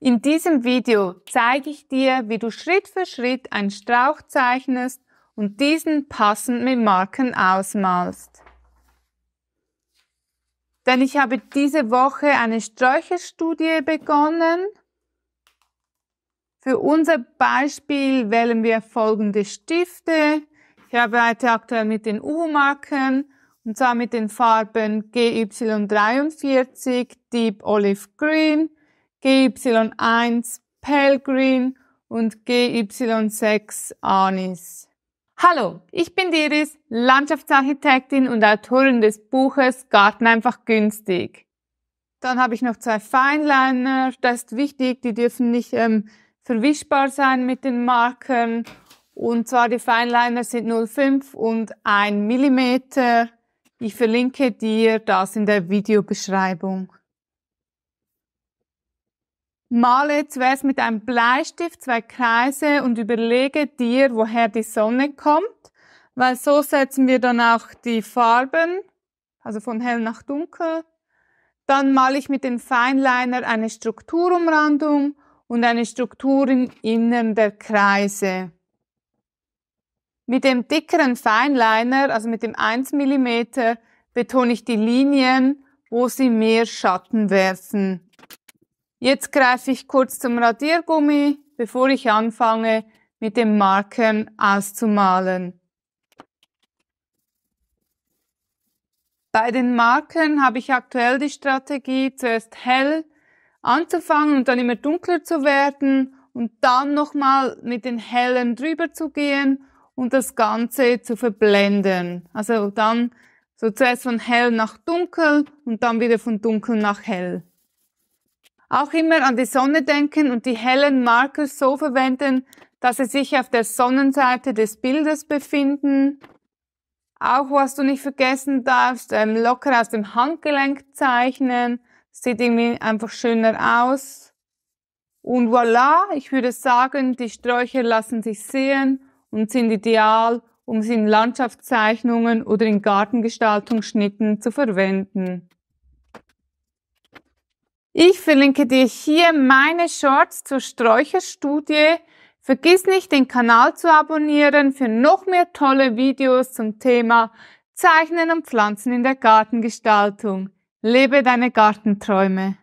In diesem Video zeige ich dir, wie du Schritt für Schritt einen Strauch zeichnest und diesen passend mit Marken ausmalst. Denn ich habe diese Woche eine Sträucherstudie begonnen. Für unser Beispiel wählen wir folgende Stifte. Ich arbeite aktuell mit den u marken und zwar mit den Farben GY43, Deep Olive Green, GY1 Pale Green und GY6 Anis. Hallo, ich bin Iris, Landschaftsarchitektin und Autorin des Buches Garten einfach günstig. Dann habe ich noch zwei Fineliner, das ist wichtig, die dürfen nicht ähm, verwischbar sein mit den Marken. Und zwar die Fineliner sind 0,5 und 1 Millimeter. Ich verlinke dir das in der Videobeschreibung. Male zuerst mit einem Bleistift zwei Kreise und überlege dir, woher die Sonne kommt, weil so setzen wir dann auch die Farben, also von hell nach dunkel. Dann male ich mit dem Feinliner eine Strukturumrandung und eine Struktur im Innern der Kreise. Mit dem dickeren Feinliner, also mit dem 1 mm, betone ich die Linien, wo sie mehr Schatten werfen. Jetzt greife ich kurz zum Radiergummi, bevor ich anfange, mit den Marken auszumalen. Bei den Marken habe ich aktuell die Strategie, zuerst hell anzufangen und dann immer dunkler zu werden und dann nochmal mit den hellen drüber zu gehen und das Ganze zu verblenden. Also dann so zuerst von hell nach dunkel und dann wieder von dunkel nach hell. Auch immer an die Sonne denken und die hellen Marker so verwenden, dass sie sich auf der Sonnenseite des Bildes befinden. Auch was du nicht vergessen darfst, ähm, locker aus dem Handgelenk zeichnen. Sieht irgendwie einfach schöner aus. Und voilà, ich würde sagen, die Sträucher lassen sich sehen und sind ideal, um sie in Landschaftszeichnungen oder in Gartengestaltungsschnitten zu verwenden. Ich verlinke dir hier meine Shorts zur Sträucherstudie. Vergiss nicht, den Kanal zu abonnieren für noch mehr tolle Videos zum Thema Zeichnen und Pflanzen in der Gartengestaltung. Lebe deine Gartenträume.